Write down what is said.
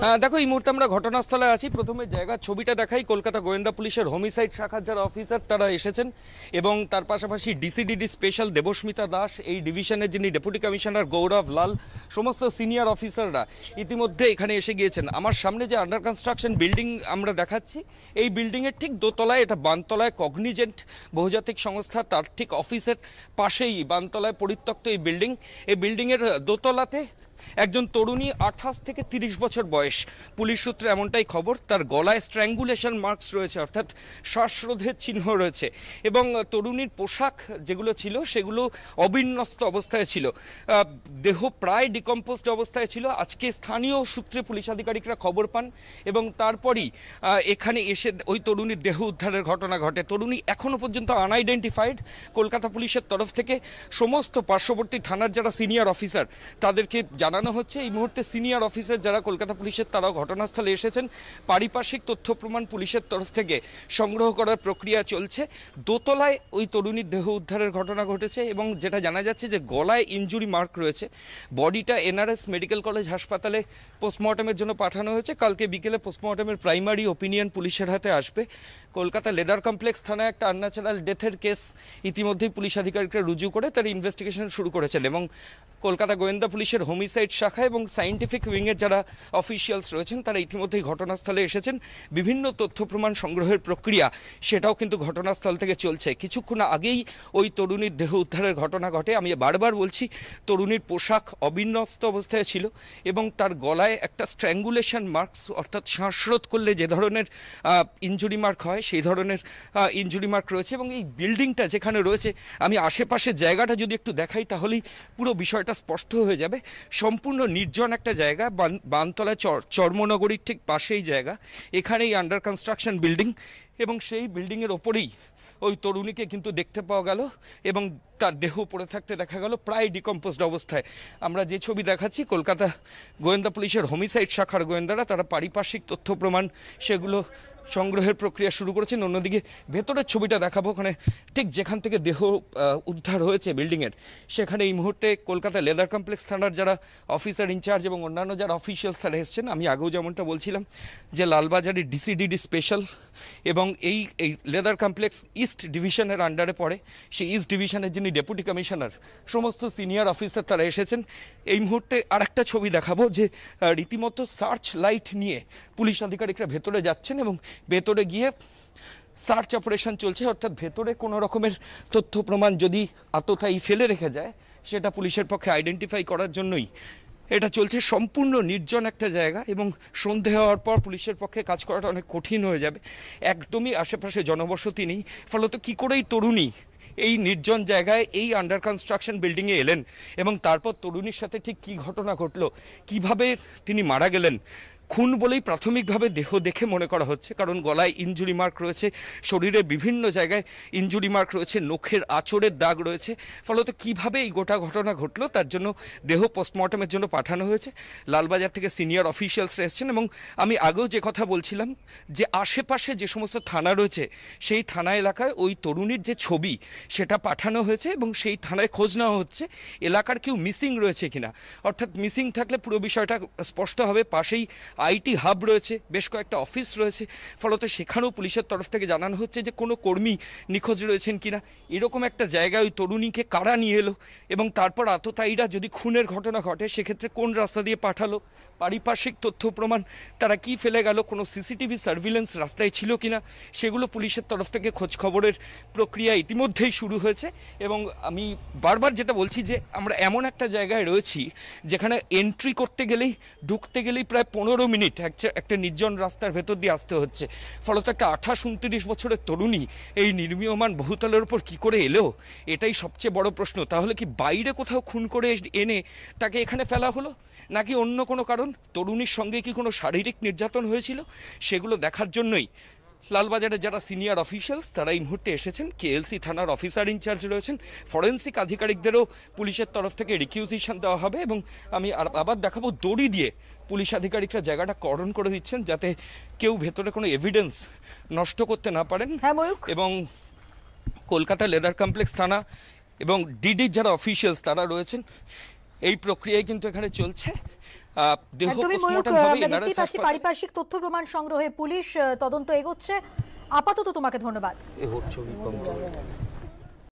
হ্যাঁ, দেখো এই মুহূর্তে আমরা ঘটনাস্থলে আছি প্রথমে জায়গার ছবিটা দেখাই কলকাতা গোয়েন্দা পুলিশের হোমিসাইড শাখার যারা অফিসার তারা এসেছেন এবং তার পাশাপাশি ডিসিডিডি স্পেশাল দেবস্মিতা দাস এই ডিভিশনের যিনি ডেপুটি কমিশনার গৌরব লাল সমস্ত সিনিয়র অফিসাররা ইতিমধ্যে এখানে এসে গিয়েছেন আমার সামনে যে আন্ডার কনস্ট্রাকশন বিল্ডিং আমরা দেখাচ্ছি এই বিল্ডিংয়ের ঠিক দোতলায় এটা বানতলায় কগনিজেন্ট বহুজাতিক সংস্থা তার ঠিক অফিসের পাশেই বানতলায় পরিত্যক্ত এই বিল্ডিং এই বিল্ডিংয়ের দোতলাতে একজন তরুণী আঠাশ থেকে তিরিশ বছর বয়স পুলিশ সূত্রে এমনটাই খবর তার গলায় স্ট্র্যাঙ্গুলেশন মার্কস রয়েছে অর্থাৎ শ্বাসরোধের চিহ্ন রয়েছে এবং তরুণীর পোশাক যেগুলো ছিল সেগুলো অবিন্যস্ত অবস্থায় ছিল দেহ প্রায় ডিকম্পোজড অবস্থায় ছিল আজকে স্থানীয় সূত্রে পুলিশ আধিকারিকরা খবর পান এবং তারপরই এখানে এসে ওই তরুণীর দেহ উদ্ধারের ঘটনা ঘটে তরুণী এখনও পর্যন্ত আনআইডেন্টিফাইড কলকাতা পুলিশের তরফ থেকে সমস্ত পার্শ্ববর্তী থানার যারা সিনিয়র অফিসার তাদেরকে জানানো হচ্ছে এই মুহূর্তে সিনিয়র অফিসার যারা কলকাতা পুলিশের তারাও ঘটনাস্থলে এসেছেন পারিপার্শ্বিক তথ্য প্রমাণ পুলিশের তরফ থেকে সংগ্রহ করার প্রক্রিয়া চলছে দোতলায় ওই তরুণীর দেহ উদ্ধারের ঘটনা ঘটেছে এবং যেটা জানা যাচ্ছে যে গলায় ইঞ্জুরি মার্ক রয়েছে বডিটা এনআরএস মেডিকেল কলেজ হাসপাতালে পোস্টমর্টমের জন্য পাঠানো হয়েছে কালকে বিকেলে পোস্টমর্টমের প্রাইমারি ওপিনিয়ন পুলিশের হাতে আসবে কলকাতা লেদার কমপ্লেক্স থানায় একটা আনন্যাচারাল ডেথের কেস ইতিমধ্যেই পুলিশ আধিকারিকরা রুজু করে তার ইনভেস্টিগেশন শুরু করেছেন এবং কলকাতা গোয়েন্দা পুলিশের হোমিসাইড শাখা এবং সায়েন্টিফিক উইংয়ের যারা অফিসিয়ালস রয়েছেন তারা ইতিমধ্যেই ঘটনাস্থলে এসেছেন বিভিন্ন তথ্য প্রমাণ সংগ্রহের প্রক্রিয়া সেটাও কিন্তু ঘটনাস্থল থেকে চলছে কিছুক্ষণ আগেই ওই তরুণীর দেহ উদ্ধারের ঘটনা ঘটে আমি বারবার বলছি তরুণীর পোশাক অবিন্যস্ত অবস্থায় ছিল এবং তার গলায় একটা স্ট্র্যাঙ্গুলেশন মার্কস অর্থাৎ শ্বাসরোধ করলে যে ধরনের ইঞ্জুরি মার্ক হয় সেই ধরনের ইঞ্জুরি মার্ক রয়েছে এবং এই বিল্ডিংটা যেখানে রয়েছে আমি আশেপাশের জায়গাটা যদি একটু দেখাই তাহলেই পুরো বিষয়টা সেটা স্পষ্ট হয়ে যাবে সম্পূর্ণ নির্জন একটা জায়গা বানতলা চর্মনগরীর ঠিক পাশেই জায়গা এখানেই আন্ডার কনস্ট্রাকশন বিল্ডিং এবং সেই বিল্ডিংয়ের ওপরেই ওই তরুণীকে কিন্তু দেখতে পাওয়া গেল এবং তার দেহ পড়ে থাকতে দেখা গেল প্রায় ডিকম্পোজড অবস্থায় আমরা যে ছবি দেখাচ্ছি কলকাতা গোয়েন্দা পুলিশের হোমিসাইড শাখার গোয়েন্দারা তারা পারিপার্শ্বিক তথ্য প্রমাণ সেগুলো সংগ্রহের প্রক্রিয়া শুরু করেছেন অন্যদিকে ভেতরের ছবিটা দেখাবো ওখানে ঠিক যেখান থেকে দেহ উদ্ধার হয়েছে বিল্ডিংয়ের সেখানে এই মুহূর্তে কলকাতা লেদার কমপ্লেক্স থানার যারা অফিসার ইনচার্জ এবং অন্যান্য যারা অফিসিয়ালস তারা এসছেন আমি আগেও যেমনটা বলছিলাম যে লালবাজারের ডিসিডিডি স্পেশাল এবং এই এই লেদার কমপ্লেক্স ইস্ট ডিভিশনের আন্ডারে পড়ে সেই ইস্ট ডিভিশনের যিনি ডেপুটি কমিশনার সমস্ত সিনিয়র অফিসার তারা এসেছেন এই মুহূর্তে আর একটা ছবি দেখাবো যে রীতিমতো সার্চ লাইট নিয়ে পুলিশ আধিকারিকরা ভেতরে যাচ্ছেন এবং ভেতরে গিয়ে সার্চ অপারেশন চলছে অর্থাৎ ভেতরে কোনো রকমের তথ্য প্রমাণ যদি আততায়ী ফেলে রেখে যায় সেটা পুলিশের পক্ষে আইডেন্টিফাই করার জন্যই এটা চলছে সম্পূর্ণ নির্জন একটা জায়গা এবং সন্ধে হওয়ার পর পুলিশের পক্ষে কাজ করাটা অনেক কঠিন হয়ে যাবে একদমই আশেপাশে জনবসতি নেই ফলত কি করেই তরুণী এই নির্জন জায়গায় এই আন্ডার কনস্ট্রাকশন বিল্ডিংয়ে এলেন এবং তারপর তরুণীর সাথে ঠিক কি ঘটনা ঘটলো কিভাবে তিনি মারা গেলেন খুন বলেই প্রাথমিকভাবে দেহ দেখে মনে করা হচ্ছে কারণ গলায় ইঞ্জুরি মার্ক রয়েছে শরীরে বিভিন্ন জায়গায় ইঞ্জুরি মার্ক রয়েছে নখের আচরের দাগ রয়েছে ফলত কিভাবে এই গোটা ঘটনা ঘটলো তার জন্য দেহ পোস্টমর্টমের জন্য পাঠানো হয়েছে লালবাজার থেকে সিনিয়র অফিসিয়ালসরা এসছেন এবং আমি আগেও যে কথা বলছিলাম যে আশেপাশে যে সমস্ত থানা রয়েছে সেই থানা এলাকায় ওই তরুণীর যে ছবি সেটা পাঠানো হয়েছে এবং সেই থানায় খোঁজ নেওয়া হচ্ছে এলাকার কেউ মিসিং রয়েছে কিনা অর্থাৎ মিসিং থাকলে পুরো বিষয়টা স্পষ্ট হবে পাশেই আইটি হাব রয়েছে বেশ কয়েকটা অফিস রয়েছে ফলত সেখানেও পুলিশের তরফ থেকে জানানো হচ্ছে যে কোনো কর্মী নিখোঁজ রয়েছেন কিনা এরকম একটা জায়গায় ওই তরুণীকে কারা নিয়ে এলো এবং তারপর আততায়ীরা যদি খুনের ঘটনা ঘটে সেক্ষেত্রে কোন রাস্তা দিয়ে পাঠালো পারিপার্শ্বিক তথ্য প্রমাণ তারা কি ফেলে গেল কোনো সিসিটিভি সার্ভিলেন্স রাস্তায় ছিল কি না সেগুলো পুলিশের তরফ থেকে খবরের প্রক্রিয়া ইতিমধ্যেই শুরু হয়েছে এবং আমি বারবার যেটা বলছি যে আমরা এমন একটা জায়গায় রয়েছি যেখানে এন্ট্রি করতে গেলেই ঢুকতে গেলেই প্রায় পনেরো মিনিট একটা নির্জন রাস্তার ভেতর দিয়ে আসতে হচ্ছে ফলত একটা আঠাশ উনত্রিশ বছরের তরুণী এই নির্মীয়মান বহুতলের ওপর কি করে এলো এটাই সবচেয়ে বড় প্রশ্ন তাহলে কি বাইরে কোথাও খুন করে এনে তাকে এখানে ফেলা হলো নাকি অন্য কোনো কারণ তরুণীর সঙ্গে কি কোনো শারীরিক নির্যাতন হয়েছিল সেগুলো দেখার জন্যই লালবাজারের যারা সিনিয়র অফিসিয়ালস তারা এই মুহূর্তে এসেছেন কেএলসি থানার অফিসার ইনচার্জ রয়েছেন ফরেন্সিক আধিকারিকদেরও পুলিশের তরফ থেকে রিকিউজিশন দেওয়া হবে এবং আমি আর আবার দেখাবো দড়ি দিয়ে পুলিশ আধিকারিকরা জায়গাটা করণ করে দিচ্ছেন যাতে কেউ ভেতরে কোনো এভিডেন্স নষ্ট করতে না পারেন হ্যাঁ, এবং কলকাতা লেদার কমপ্লেক্স থানা এবং ডিডির যারা অফিসিয়ালস তারা রয়েছেন এই প্রক্রিয়ায় কিন্তু এখানে চলছে দেহ পারিপার্শ্বিক তথ্য প্রমাণ সংগ্রহে পুলিশ তদন্ত এগোচ্ছে আপাতত তোমাকে ধন্যবাদ